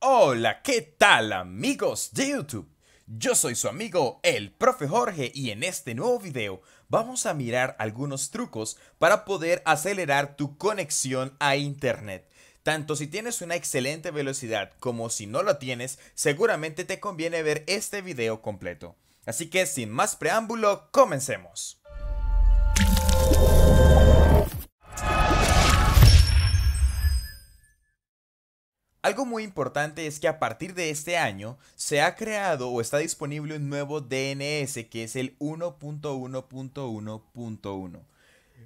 Hola, ¿qué tal amigos de YouTube? Yo soy su amigo el profe Jorge y en este nuevo video vamos a mirar algunos trucos para poder acelerar tu conexión a internet. Tanto si tienes una excelente velocidad como si no la tienes, seguramente te conviene ver este video completo. Así que sin más preámbulo, comencemos. Algo muy importante es que a partir de este año se ha creado o está disponible un nuevo DNS que es el 1.1.1.1.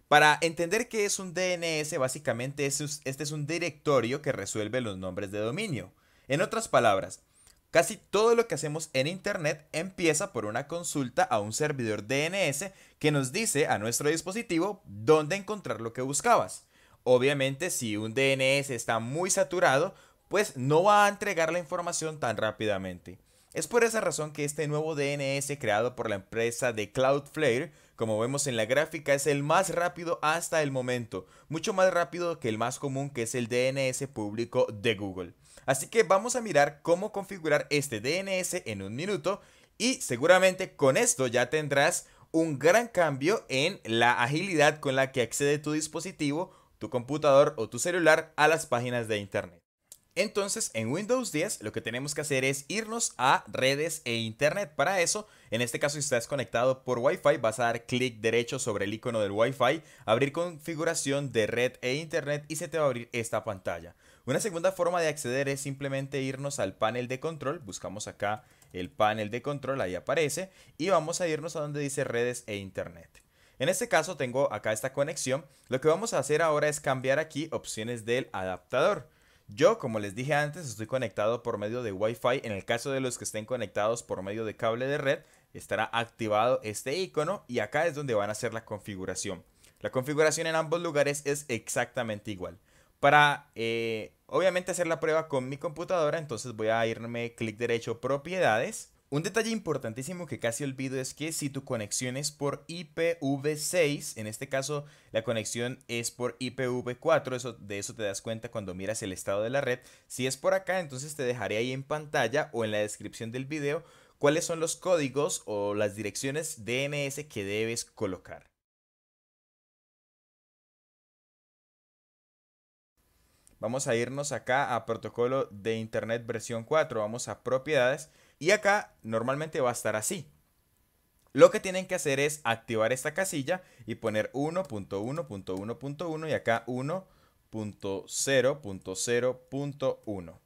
Para entender qué es un DNS, básicamente este, este es un directorio que resuelve los nombres de dominio. En otras palabras, Casi todo lo que hacemos en Internet empieza por una consulta a un servidor DNS que nos dice a nuestro dispositivo dónde encontrar lo que buscabas. Obviamente si un DNS está muy saturado, pues no va a entregar la información tan rápidamente. Es por esa razón que este nuevo DNS creado por la empresa de Cloudflare, como vemos en la gráfica, es el más rápido hasta el momento, mucho más rápido que el más común que es el DNS público de Google. Así que vamos a mirar cómo configurar este DNS en un minuto y seguramente con esto ya tendrás un gran cambio en la agilidad con la que accede tu dispositivo, tu computador o tu celular a las páginas de internet. Entonces, en Windows 10 lo que tenemos que hacer es irnos a redes e internet. Para eso, en este caso, si estás conectado por Wi-Fi, vas a dar clic derecho sobre el icono del Wi-Fi, abrir configuración de red e internet y se te va a abrir esta pantalla. Una segunda forma de acceder es simplemente irnos al panel de control. Buscamos acá el panel de control, ahí aparece, y vamos a irnos a donde dice redes e internet. En este caso tengo acá esta conexión. Lo que vamos a hacer ahora es cambiar aquí opciones del adaptador. Yo, como les dije antes, estoy conectado por medio de Wi-Fi. En el caso de los que estén conectados por medio de cable de red, estará activado este icono y acá es donde van a hacer la configuración. La configuración en ambos lugares es exactamente igual. Para eh, obviamente hacer la prueba con mi computadora, entonces voy a irme clic derecho propiedades un detalle importantísimo que casi olvido es que si tu conexión es por IPv6, en este caso la conexión es por IPv4, eso, de eso te das cuenta cuando miras el estado de la red. Si es por acá, entonces te dejaré ahí en pantalla o en la descripción del video cuáles son los códigos o las direcciones DNS que debes colocar. Vamos a irnos acá a protocolo de Internet versión 4, vamos a propiedades y acá normalmente va a estar así. Lo que tienen que hacer es activar esta casilla y poner 1.1.1.1 y acá 1.0.0.1.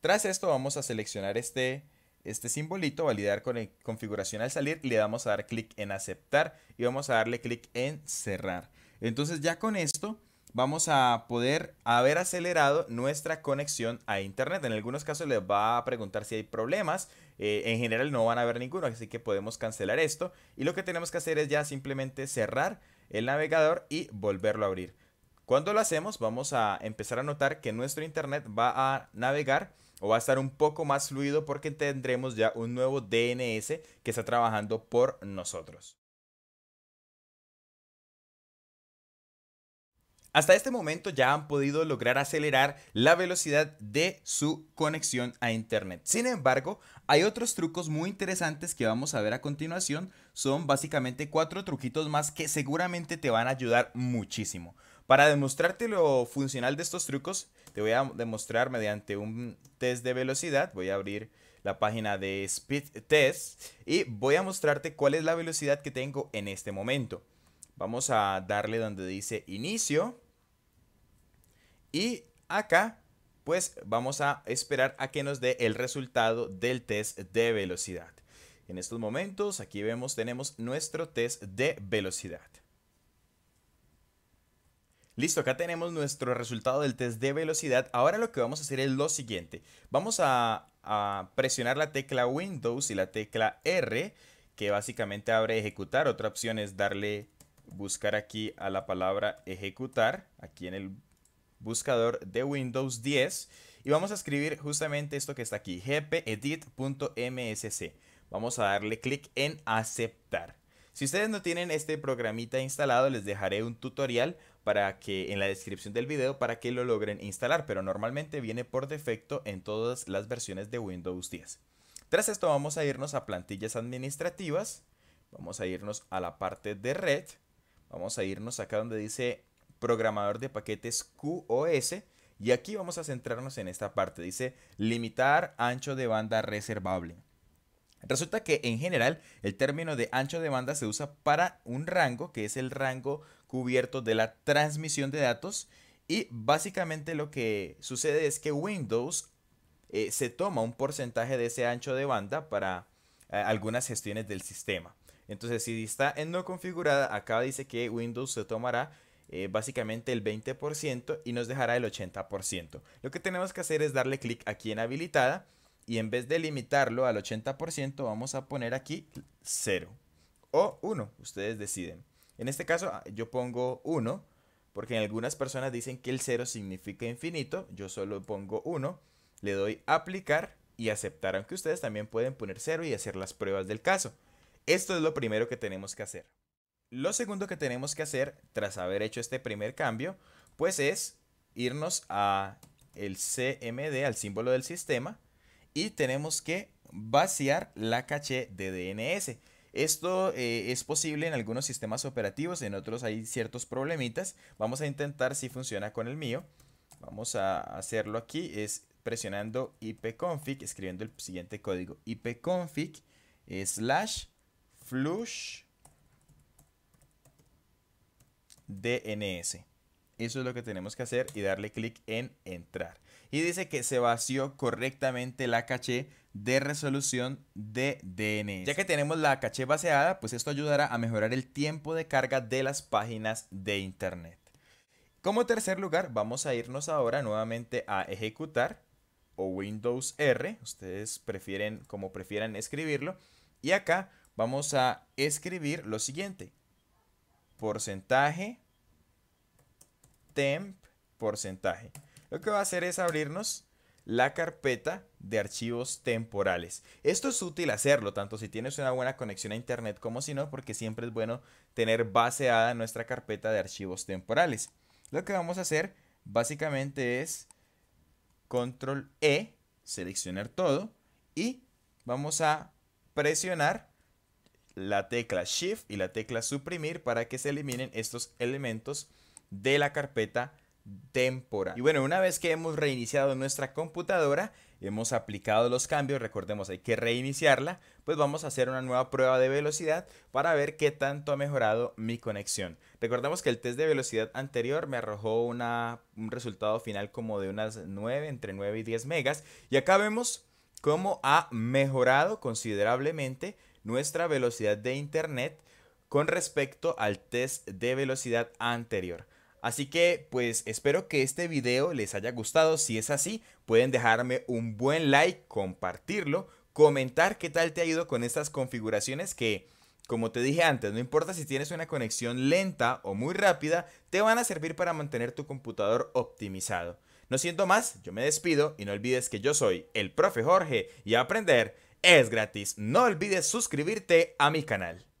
Tras esto vamos a seleccionar este, este simbolito, validar con configuración al salir, le damos a dar clic en aceptar y vamos a darle clic en cerrar. Entonces ya con esto vamos a poder haber acelerado nuestra conexión a internet. En algunos casos les va a preguntar si hay problemas. Eh, en general no van a haber ninguno, así que podemos cancelar esto. Y lo que tenemos que hacer es ya simplemente cerrar el navegador y volverlo a abrir. Cuando lo hacemos vamos a empezar a notar que nuestro internet va a navegar o va a estar un poco más fluido porque tendremos ya un nuevo DNS que está trabajando por nosotros. Hasta este momento ya han podido lograr acelerar la velocidad de su conexión a Internet. Sin embargo, hay otros trucos muy interesantes que vamos a ver a continuación. Son básicamente cuatro truquitos más que seguramente te van a ayudar muchísimo. Para demostrarte lo funcional de estos trucos, te voy a demostrar mediante un test de velocidad. Voy a abrir la página de Speed Test y voy a mostrarte cuál es la velocidad que tengo en este momento. Vamos a darle donde dice inicio y acá, pues vamos a esperar a que nos dé el resultado del test de velocidad. En estos momentos, aquí vemos, tenemos nuestro test de velocidad. Listo, acá tenemos nuestro resultado del test de velocidad. Ahora lo que vamos a hacer es lo siguiente. Vamos a, a presionar la tecla Windows y la tecla R, que básicamente abre ejecutar. Otra opción es darle, buscar aquí a la palabra ejecutar, aquí en el buscador de Windows 10 y vamos a escribir justamente esto que está aquí, gpedit.msc. Vamos a darle clic en aceptar. Si ustedes no tienen este programita instalado, les dejaré un tutorial para que en la descripción del video para que lo logren instalar, pero normalmente viene por defecto en todas las versiones de Windows 10. Tras esto vamos a irnos a plantillas administrativas, vamos a irnos a la parte de red, vamos a irnos acá donde dice programador de paquetes QoS. Y aquí vamos a centrarnos en esta parte. Dice limitar ancho de banda reservable. Resulta que en general el término de ancho de banda se usa para un rango que es el rango cubierto de la transmisión de datos y básicamente lo que sucede es que Windows eh, se toma un porcentaje de ese ancho de banda para eh, algunas gestiones del sistema. Entonces si está en no configurada, acá dice que Windows se tomará eh, básicamente el 20% y nos dejará el 80%. Lo que tenemos que hacer es darle clic aquí en habilitada y en vez de limitarlo al 80% vamos a poner aquí 0 o 1, ustedes deciden. En este caso ah, yo pongo 1 porque algunas personas dicen que el 0 significa infinito, yo solo pongo 1, le doy aplicar y aceptar, aunque ustedes también pueden poner 0 y hacer las pruebas del caso. Esto es lo primero que tenemos que hacer. Lo segundo que tenemos que hacer tras haber hecho este primer cambio, pues es irnos a el CMD, al símbolo del sistema, y tenemos que vaciar la caché de DNS. Esto eh, es posible en algunos sistemas operativos, en otros hay ciertos problemitas. Vamos a intentar si funciona con el mío. Vamos a hacerlo aquí, es presionando ipconfig, escribiendo el siguiente código. ipconfig slash flush DNS. Eso es lo que tenemos que hacer y darle clic en entrar. Y dice que se vació correctamente la caché de resolución de DNS. Ya que tenemos la caché vaciada, pues esto ayudará a mejorar el tiempo de carga de las páginas de Internet. Como tercer lugar, vamos a irnos ahora nuevamente a ejecutar o Windows R, ustedes prefieren como prefieran escribirlo, y acá vamos a escribir lo siguiente, porcentaje, temp, porcentaje. Lo que va a hacer es abrirnos la carpeta de archivos temporales. Esto es útil hacerlo, tanto si tienes una buena conexión a internet como si no, porque siempre es bueno tener baseada nuestra carpeta de archivos temporales. Lo que vamos a hacer básicamente es control E, seleccionar todo y vamos a presionar la tecla Shift y la tecla Suprimir para que se eliminen estos elementos de la carpeta temporal. Y bueno, una vez que hemos reiniciado nuestra computadora hemos aplicado los cambios, recordemos hay que reiniciarla, pues vamos a hacer una nueva prueba de velocidad para ver qué tanto ha mejorado mi conexión. Recordemos que el test de velocidad anterior me arrojó una, un resultado final como de unas 9, entre 9 y 10 megas y acá vemos cómo ha mejorado considerablemente nuestra velocidad de internet con respecto al test de velocidad anterior. Así que pues espero que este video les haya gustado. Si es así, pueden dejarme un buen like, compartirlo, comentar qué tal te ha ido con estas configuraciones que, como te dije antes, no importa si tienes una conexión lenta o muy rápida, te van a servir para mantener tu computador optimizado. No siento más, yo me despido y no olvides que yo soy el profe Jorge y a aprender es gratis. No olvides suscribirte a mi canal.